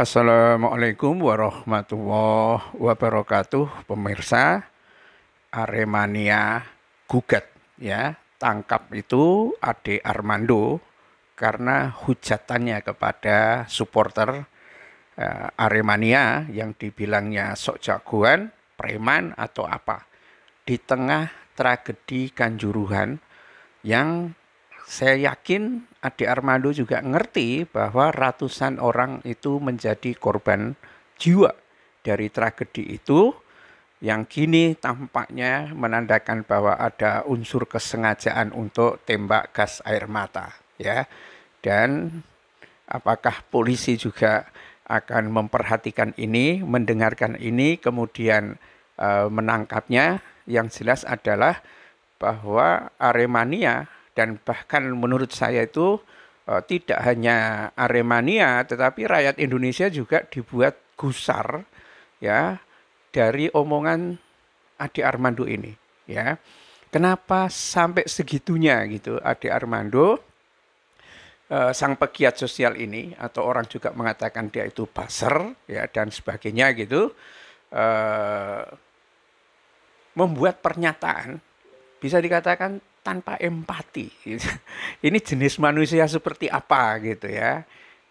Assalamualaikum warahmatullahi wabarakatuh, pemirsa Aremania gugat ya tangkap itu Ade Armando karena hujatannya kepada supporter uh, Aremania yang dibilangnya sok jagoan, preman atau apa di tengah tragedi kanjuruhan yang saya yakin Ade Armando juga ngerti bahwa ratusan orang itu menjadi korban jiwa dari tragedi itu yang kini tampaknya menandakan bahwa ada unsur kesengajaan untuk tembak gas air mata ya dan apakah polisi juga akan memperhatikan ini mendengarkan ini kemudian e, menangkapnya yang jelas adalah bahwa Aremania dan bahkan menurut saya itu uh, tidak hanya Aremania tetapi rakyat Indonesia juga dibuat gusar ya dari omongan Ade Armando ini ya. Kenapa sampai segitunya gitu Ade Armando e, sang pegiat sosial ini atau orang juga mengatakan dia itu baser ya dan sebagainya gitu uh, membuat pernyataan bisa dikatakan tanpa empati. Ini jenis manusia seperti apa gitu ya.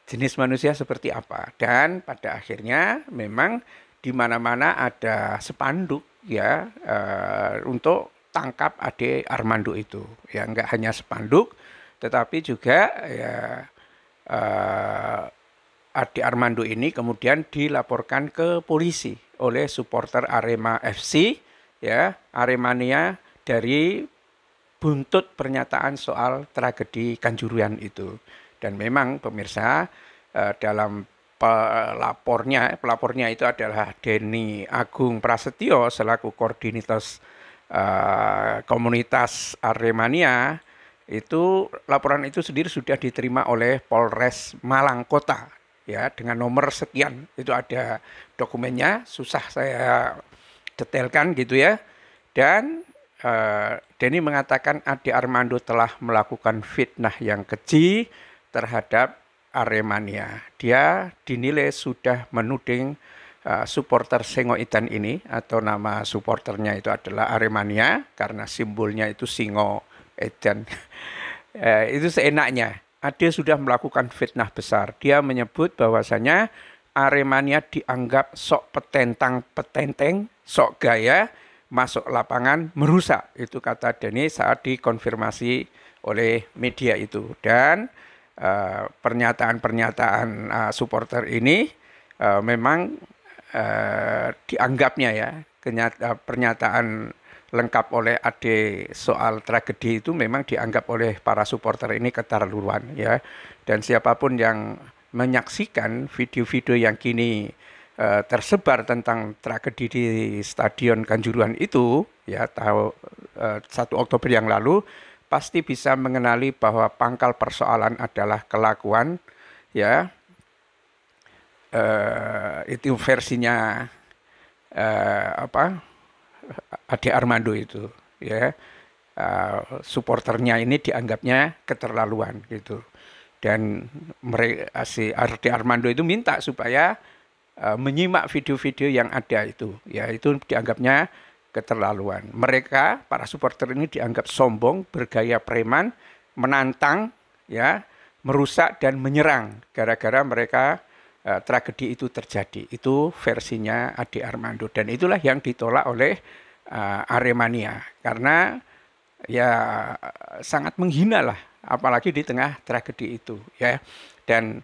Jenis manusia seperti apa. Dan pada akhirnya memang di mana-mana ada sepanduk ya uh, untuk tangkap Ade Armando itu. Ya enggak hanya sepanduk tetapi juga ya uh, eh, Ade Armando ini kemudian dilaporkan ke polisi oleh supporter Arema FC ya Aremania dari buntut pernyataan soal tragedi Kanjuruhan itu. Dan memang pemirsa eh, dalam pelapornya, pelapornya itu adalah Deni Agung Prasetyo selaku koordinator eh, komunitas Aremania itu laporan itu sendiri sudah diterima oleh Polres Malang Kota ya dengan nomor sekian itu ada dokumennya susah saya detailkan gitu ya dan Eh, Denny mengatakan Ade Armando telah melakukan fitnah yang keji terhadap Aremania. Dia dinilai sudah menuding eh, supporter Singo Itan ini atau nama supporternya itu adalah Aremania karena simbolnya itu Singo Itan. Eh, itu seenaknya. Ade sudah melakukan fitnah besar. Dia menyebut bahwasanya Aremania dianggap sok petentang petenteng, sok gaya, masuk lapangan merusak itu kata Denny saat dikonfirmasi oleh media itu dan eh, pernyataan-pernyataan uh, uh, supporter ini uh, memang uh, dianggapnya ya kenyata, uh, pernyataan lengkap oleh Ade soal tragedi itu memang dianggap oleh para supporter ini keterlaluan ya dan siapapun yang menyaksikan video-video yang kini Eh, tersebar tentang tragedi di Stadion Kanjuruhan itu ya tahu eh, satu uh, Oktober yang lalu pasti bisa mengenali bahwa pangkal persoalan adalah kelakuan ya uh, itu versinya uh, apa Ade Armando itu ya uh, supporternya ini dianggapnya keterlaluan gitu dan mereka si Ade Armando itu minta supaya Eh, menyimak video-video yang ada itu. Ya, itu dianggapnya keterlaluan. Mereka para supporter ini dianggap sombong, bergaya preman, menantang, ya, merusak dan menyerang gara-gara mereka uh, tragedi itu terjadi. Itu versinya adi Armando dan itulah yang ditolak oleh uh, Aremania karena ya sangat menghina lah apalagi di tengah tragedi itu ya. Dan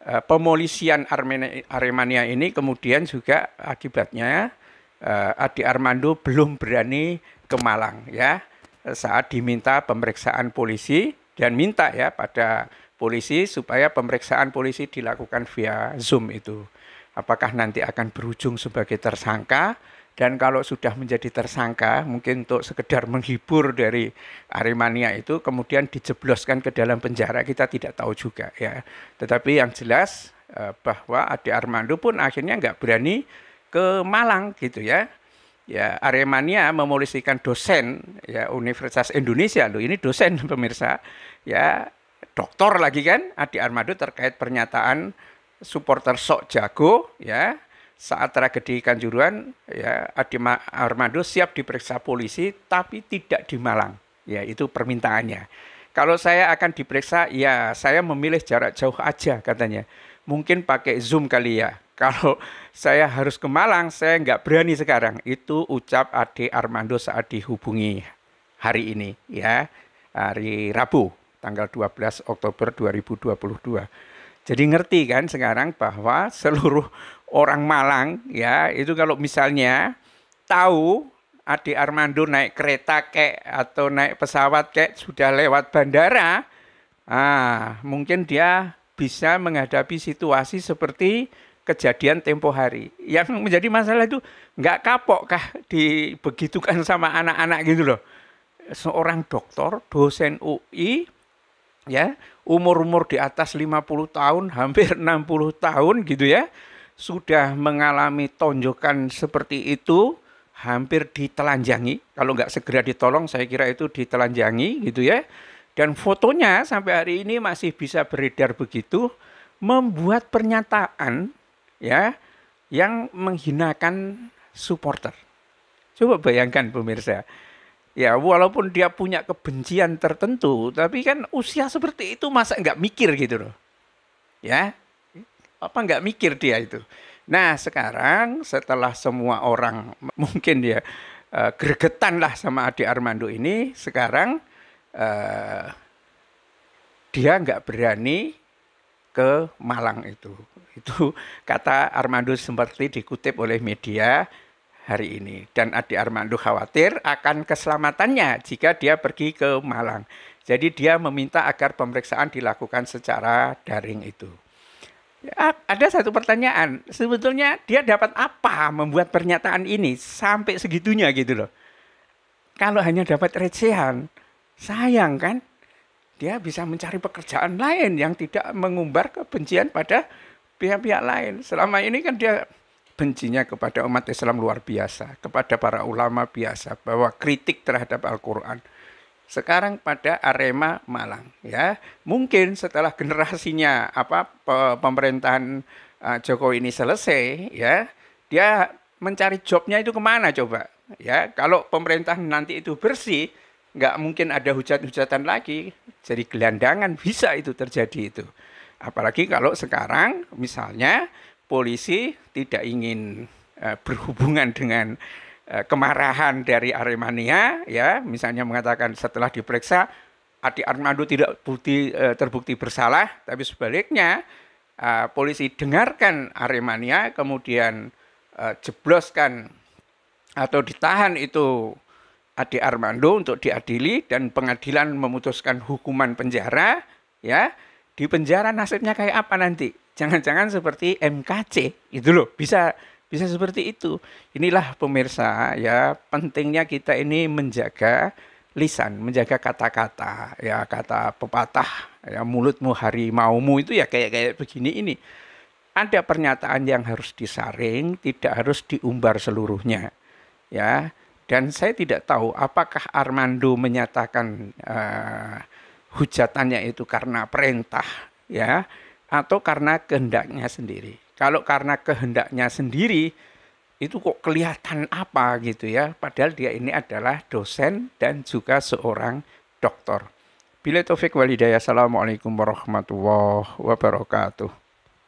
Eh, pemolisian Armenia, Aremania ini kemudian juga akibatnya uh, Adi Armando belum berani ke Malang ya eh, saat diminta pemeriksaan polisi dan minta ya pada polisi supaya pemeriksaan polisi dilakukan via Zoom itu. Apakah nanti akan berujung sebagai tersangka dan kalau sudah menjadi tersangka, mungkin untuk sekedar menghibur dari Aremania itu, kemudian dijebloskan ke dalam penjara, kita tidak tahu juga ya. Tetapi yang jelas eh, bahwa Ade Armando pun akhirnya nggak berani ke Malang gitu ya. Ya, Aremania memolisikan dosen ya Universitas Indonesia loh. Ini dosen pemirsa ya doktor lagi kan Adi Armando terkait pernyataan supporter sok jago ya saat tragedi Kanjuruhan, ya Adi Armando siap diperiksa polisi tapi tidak di Malang. Ya, itu permintaannya. Kalau saya akan diperiksa, ya saya memilih jarak jauh aja katanya. Mungkin pakai Zoom kali ya. Kalau saya harus ke Malang, saya nggak berani sekarang. Itu ucap Ade Armando saat dihubungi hari ini ya, hari Rabu tanggal 12 Oktober 2022. Jadi ngerti kan sekarang bahwa seluruh orang Malang ya itu kalau misalnya tahu Adi Armando naik kereta kek atau naik pesawat kek sudah lewat bandara, ah mungkin dia bisa menghadapi situasi seperti kejadian tempo hari. Yang menjadi masalah itu nggak kapok kah dibegitukan sama anak-anak gitu loh. Seorang dokter, dosen UI, ya umur-umur di atas 50 tahun hampir 60 tahun gitu ya sudah mengalami tonjokan seperti itu hampir ditelanjangi kalau nggak segera ditolong saya kira itu ditelanjangi gitu ya dan fotonya sampai hari ini masih bisa beredar begitu membuat pernyataan ya yang menghinakan supporter coba bayangkan pemirsa Ya walaupun dia punya kebencian tertentu, tapi kan usia seperti itu masa nggak mikir gitu loh. Ya, apa nggak mikir dia itu. Nah sekarang setelah semua orang mungkin dia uh, gregetan lah sama Adi Armando ini, sekarang uh, dia nggak berani ke Malang itu. Itu kata Armando seperti dikutip oleh media hari ini. Dan Adi Armando khawatir akan keselamatannya jika dia pergi ke Malang. Jadi dia meminta agar pemeriksaan dilakukan secara daring itu. Ya, ada satu pertanyaan, sebetulnya dia dapat apa membuat pernyataan ini sampai segitunya gitu loh. Kalau hanya dapat recehan, sayang kan? Dia bisa mencari pekerjaan lain yang tidak mengumbar kebencian pada pihak-pihak lain. Selama ini kan dia bencinya kepada umat Islam luar biasa, kepada para ulama biasa, bahwa kritik terhadap Al-Quran. Sekarang pada Arema Malang, ya mungkin setelah generasinya apa pemerintahan eh, Jokowi ini selesai, ya dia mencari jobnya itu kemana coba? Ya kalau pemerintahan nanti itu bersih, nggak mungkin ada hujat-hujatan lagi. Jadi gelandangan bisa itu terjadi itu. Apalagi kalau sekarang misalnya polisi tidak ingin uh, berhubungan dengan uh, kemarahan dari Aremania ya misalnya mengatakan setelah diperiksa Adi Armando tidak bukti, uh, terbukti bersalah tapi sebaliknya uh, polisi dengarkan Aremania kemudian uh, jebloskan atau ditahan itu Adi Armando untuk diadili dan pengadilan memutuskan hukuman penjara ya di penjara nasibnya kayak apa nanti Jangan-jangan seperti MKC itu loh. Bisa bisa seperti itu. Inilah pemirsa ya pentingnya kita ini menjaga lisan, menjaga kata-kata, ya kata pepatah, ya mulutmu hari maumu itu ya kayak kayak begini ini. Ada pernyataan yang harus disaring, tidak harus diumbar seluruhnya. Ya, dan saya tidak tahu apakah Armando menyatakan uh, hujatannya itu karena perintah, ya atau karena kehendaknya sendiri. Kalau karena kehendaknya sendiri, itu kok kelihatan apa gitu ya. Padahal dia ini adalah dosen dan juga seorang dokter Bila Taufik Walidaya, Assalamualaikum warahmatullahi wabarakatuh.